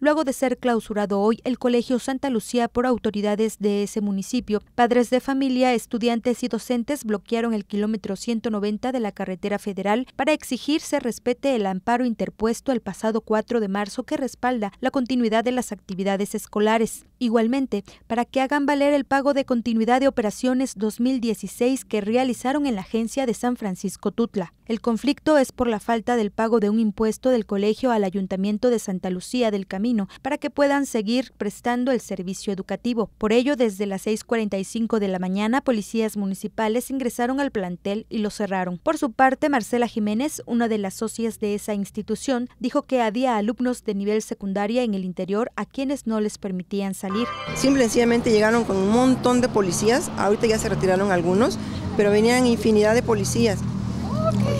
luego de ser clausurado hoy el Colegio Santa Lucía por autoridades de ese municipio. Padres de familia, estudiantes y docentes bloquearon el kilómetro 190 de la carretera federal para exigir se respete el amparo interpuesto el pasado 4 de marzo que respalda la continuidad de las actividades escolares. Igualmente, para que hagan valer el pago de continuidad de operaciones 2016 que realizaron en la agencia de San Francisco Tutla. El conflicto es por la falta del pago de un impuesto del colegio al Ayuntamiento de Santa Lucía del Camino para que puedan seguir prestando el servicio educativo. Por ello, desde las 6.45 de la mañana, policías municipales ingresaron al plantel y lo cerraron. Por su parte, Marcela Jiménez, una de las socias de esa institución, dijo que había alumnos de nivel secundaria en el interior a quienes no les permitían salir Simple sencillamente llegaron con un montón de policías, ahorita ya se retiraron algunos, pero venían infinidad de policías.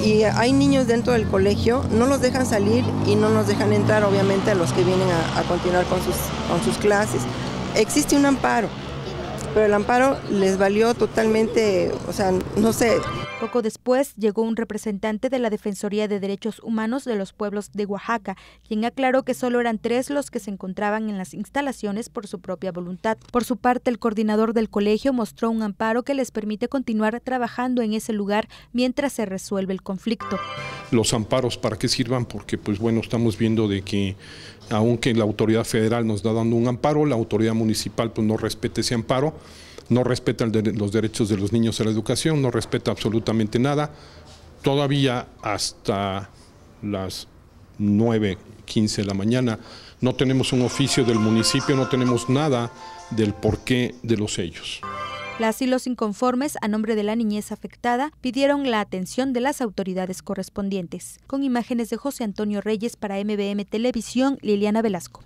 Y hay niños dentro del colegio, no los dejan salir y no nos dejan entrar, obviamente, a los que vienen a, continuar con sus, con sus clases. Existe un amparo, pero el amparo les valió totalmente, o sea, no sé, poco después llegó un representante de la Defensoría de Derechos Humanos de los Pueblos de Oaxaca, quien aclaró que solo eran tres los que se encontraban en las instalaciones por su propia voluntad. Por su parte, el coordinador del colegio mostró un amparo que les permite continuar trabajando en ese lugar mientras se resuelve el conflicto. Los amparos para qué sirvan porque pues bueno, estamos viendo de que aunque la autoridad federal nos da dando un amparo, la autoridad municipal pues no respete ese amparo no respeta los derechos de los niños a la educación, no respeta absolutamente nada. Todavía hasta las 9, 15 de la mañana no tenemos un oficio del municipio, no tenemos nada del porqué de los sellos. Las y los inconformes, a nombre de la niñez afectada, pidieron la atención de las autoridades correspondientes. Con imágenes de José Antonio Reyes para MBM Televisión, Liliana Velasco.